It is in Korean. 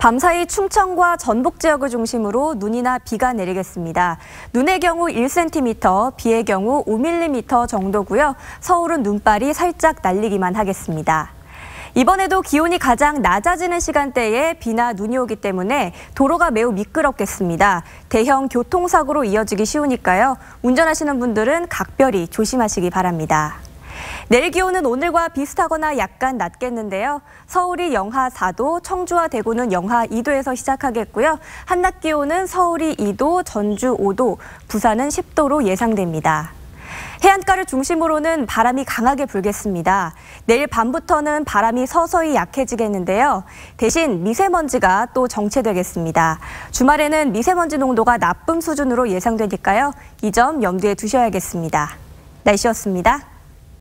밤사이 충청과 전북 지역을 중심으로 눈이나 비가 내리겠습니다. 눈의 경우 1cm, 비의 경우 5mm 정도고요. 서울은 눈발이 살짝 날리기만 하겠습니다. 이번에도 기온이 가장 낮아지는 시간대에 비나 눈이 오기 때문에 도로가 매우 미끄럽겠습니다. 대형 교통사고로 이어지기 쉬우니까요. 운전하시는 분들은 각별히 조심하시기 바랍니다. 내일 기온은 오늘과 비슷하거나 약간 낮겠는데요. 서울이 영하 4도, 청주와 대구는 영하 2도에서 시작하겠고요. 한낮 기온은 서울이 2도, 전주 5도, 부산은 10도로 예상됩니다. 해안가를 중심으로는 바람이 강하게 불겠습니다. 내일 밤부터는 바람이 서서히 약해지겠는데요. 대신 미세먼지가 또 정체되겠습니다. 주말에는 미세먼지 농도가 나쁨 수준으로 예상되니까요. 이 점 염두에 두셔야겠습니다. 날씨였습니다.